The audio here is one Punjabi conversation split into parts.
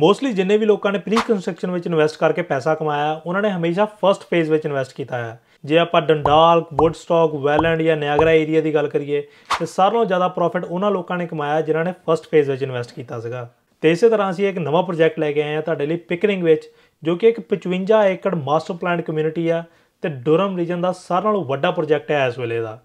ਮੋਸਟਲੀ ਜਿੰਨੇ ਵੀ ਲੋਕਾਂ ਨੇ ਪ੍ਰੀ ਕੰਸਟਰਕਸ਼ਨ ਵਿੱਚ ਇਨਵੈਸਟ ਕਰਕੇ ਪੈਸਾ ਕਮਾਇਆ ਉਹਨਾਂ ਨੇ ਹਮੇਸ਼ਾ ਫਰਸਟ ਫੇਜ਼ ਵਿੱਚ ਇਨਵੈਸਟ ਕੀਤਾ ਹੈ ਜੇ ਆਪਾਂ ਡੰਡਾਲ ਵੁੱਡਸਟਾਕ ਵੈਲੈਂਡ ਜਾਂ ਨਿਆਗਰਾ ਏਰੀਆ ਦੀ ਗੱਲ ਕਰੀਏ ਤੇ ਸਾਰਿਆਂ ਨਾਲੋਂ ਜ਼ਿਆਦਾ ਪ੍ਰੋਫਿਟ ਉਹਨਾਂ ਲੋਕਾਂ ਨੇ ਕਮਾਇਆ ਜਿਨ੍ਹਾਂ ਨੇ ਫਰਸਟ ਫੇਜ਼ ਵਿੱਚ ਇਨਵੈਸਟ ਕੀਤਾ ਸੀਗਾ ਤੇ ਇਸੇ ਤਰ੍ਹਾਂ ਅਸੀਂ ਇੱਕ ਨਵਾਂ ਪ੍ਰੋਜੈਕਟ ਲੈ ਕੇ ਆਏ ਹਾਂ ਤੁਹਾਡੇ ਲਈ ਪਿਕਰਿੰਗ ਵਿੱਚ ਜੋ ਕਿ ਇੱਕ 55 ਏਕੜ ਮਾਸਟਰ ਪਲਾਨ ਕਮਿਊਨਿਟੀ ਆ ਤੇ ਡੁਰਮ ਰੀਜਨ ਦਾ ਸਾਰਿਆਂ ਨਾਲੋਂ ਵੱਡਾ ਪ੍ਰੋਜੈਕਟ ਹੈ ਇਸ ਵੇਲੇ ਦਾ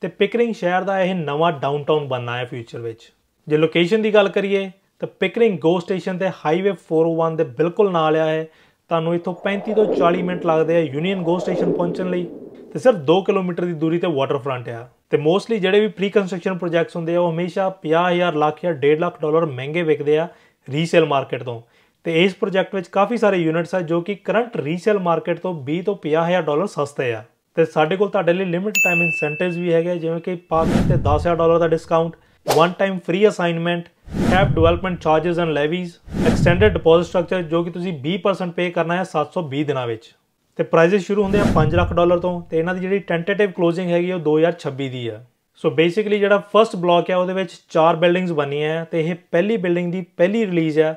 ਤੇ ਪਿਕਰਿੰਗ ਸ਼ਹਿਰ ਦਾ ਇਹ ਨਵਾਂ ਡਾਊਨਟਾਊਨ ਬਣਨਾ ਹੈ ਫਿਊਚਰ ਵਿੱਚ ਜੇ ਲੋਕੇਸ਼ਨ ਦੀ ਗੱਲ ਕਰੀਏ ਤੇ ਪਿਕਰਿੰਗ ਗੋ ਸਟੇਸ਼ਨ ਤੇ ਹਾਈਵੇ 401 ਦੇ ਬਿਲਕੁਲ ਨਾਲ ਆ ਹੈ ਤੁਹਾਨੂੰ ਇੱਥੋਂ 35 ਤੋਂ 40 ਮਿੰਟ ਲੱਗਦੇ ਆ ਯੂਨੀਅਨ ਗੋ ਸਟੇਸ਼ਨ ਪਹੁੰਚਣ ਲਈ ਤੇ ਸਿਰਫ 2 ਕਿਲੋਮੀਟਰ ਦੀ ਦੂਰੀ ਤੇ ਵਾਟਰਫਰੰਟ ਆ ਤੇ ਮੋਸਟਲੀ ਜਿਹੜੇ ਵੀ ਪ੍ਰੀ ਕੰਸਟਰਕਸ਼ਨ ਪ੍ਰੋਜੈਕਟਸ ਹੁੰਦੇ ਆ ਉਹ ਹਮੇਸ਼ਾ 50000 ਲੱਖ ਜਾਂ 1.5 ਲੱਖ ਡਾਲਰ ਮਹਿੰਗੇ ਵਿਕਦੇ ਆ ਰੀਸੇਲ ਮਾਰਕੀਟ ਤੋਂ ਤੇ ਇਸ ਪ੍ਰੋਜੈਕਟ ਵਿੱਚ ਕਾਫੀ ਸਾਰੇ ਯੂਨਿਟਸ ਆ ਜੋ ਕਿ ਕਰੰਟ ਰੀਸੇਲ ਮਾਰਕੀਟ ਤੋਂ 20 ਤੋਂ 50000 ਡਾਲਰ ਸਸਤੇ ਆ ਤੇ ਸਾਡੇ ਕੋਲ ਤੁਹਾਡੇ ਲਈ ਲਿਮਿਟ ਟਾਈਮ ਇਨਸੈਂਟਿਵਸ ਵੀ ਹੈਗੇ ਜਿਵੇਂ ਕਿ ਪਾਸ ਤੇ 10000 ਡਾਲਰ ਦਾ discount one time free assignment have development charges and levies extended deposit structure ਜੋ ਕਿ ਤੁਸੀਂ 20% ਪੇ ਕਰਨਾ ਹੈ 720 ਦਿਨਾਂ ਵਿੱਚ ਤੇ ਪ੍ਰਾਈਸਸ ਸ਼ੁਰੂ ਹੁੰਦੇ ਆ 5 ਲੱਖ ਡਾਲਰ ਤੋਂ ਤੇ ਇਹਨਾਂ ਦੀ ਜਿਹੜੀ ਟੈਂਟੇਟਿਵ ਕਲੋਜ਼ਿੰਗ ਹੈਗੀ ਉਹ 2026 ਦੀ ਆ ਸੋ ਬੇਸਿਕਲੀ ਜਿਹੜਾ ਫਰਸਟ ਬਲਾਕ ਹੈ ਉਹਦੇ ਵਿੱਚ ਚਾਰ ਬਿਲਡਿੰਗਸ ਬਣੀਆਂ ਹੈ ਤੇ ਇਹ ਪਹਿਲੀ ਬਿਲਡਿੰਗ ਦੀ ਪਹਿਲੀ ਰਿਲੀਜ਼ ਹੈ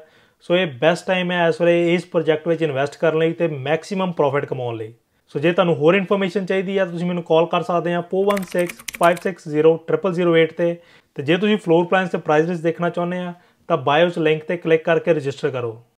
ਸੋ ਇਹ ਬੈਸਟ ਟਾਈਮ ਹੈ ਇਸ ਵੇਲੇ ਇਸ ਪ੍ਰੋਜੈਕਟ ਵਿੱਚ ਇਨਵੈਸਟ ਕਰਨ ਲਈ ਤੇ ਮੈਕਸਿਮਮ ਪ੍ਰੋਫਿਟ ਕਮਾਉਣ ਲਈ ਸੋ ਜੇ ਤੁਹਾਨੂੰ ਹੋਰ ਇਨਫੋਰਮੇਸ਼ਨ ਚਾਹੀਦੀ ਆ ਤੁਸੀਂ ਮੈਨੂੰ ਕਾਲ ਕਰ ਸਕਦੇ ਆ 4165600008 ਤੇ ਤੇ ਜੇ ਤੁਸੀਂ ਫਲੋਰ ਪਲਾਨਸ ਤੇ ਪ੍ਰਾਈਸ ਲਿਸਟ ਦੇਖਣਾ ਚਾਹੁੰਦੇ ਆ ਤਾਂ ਬਾਇਓਸ ਲਿੰਕ ਤੇ ਕਲਿੱਕ ਕਰਕੇ ਰਜਿਸਟਰ ਕਰੋ